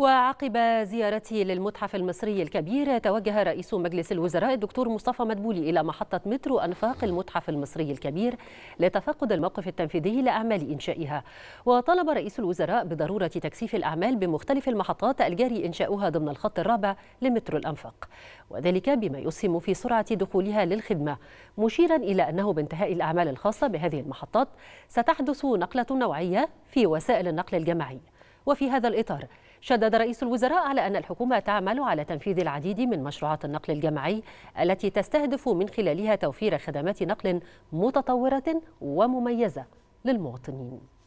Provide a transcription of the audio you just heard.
وعقب زيارته للمتحف المصري الكبير توجه رئيس مجلس الوزراء الدكتور مصطفى مدبولي إلى محطة مترو أنفاق المتحف المصري الكبير لتفقد الموقف التنفيذي لأعمال إنشائها وطلب رئيس الوزراء بضرورة تكثيف الأعمال بمختلف المحطات الجاري إنشاؤها ضمن الخط الرابع لمترو الأنفاق وذلك بما يسهم في سرعة دخولها للخدمة مشيرا إلى أنه بانتهاء الأعمال الخاصة بهذه المحطات ستحدث نقلة نوعية في وسائل النقل الجماعي وفي هذا الإطار شدد رئيس الوزراء على أن الحكومة تعمل على تنفيذ العديد من مشروعات النقل الجماعي التي تستهدف من خلالها توفير خدمات نقل متطورة ومميزة للمواطنين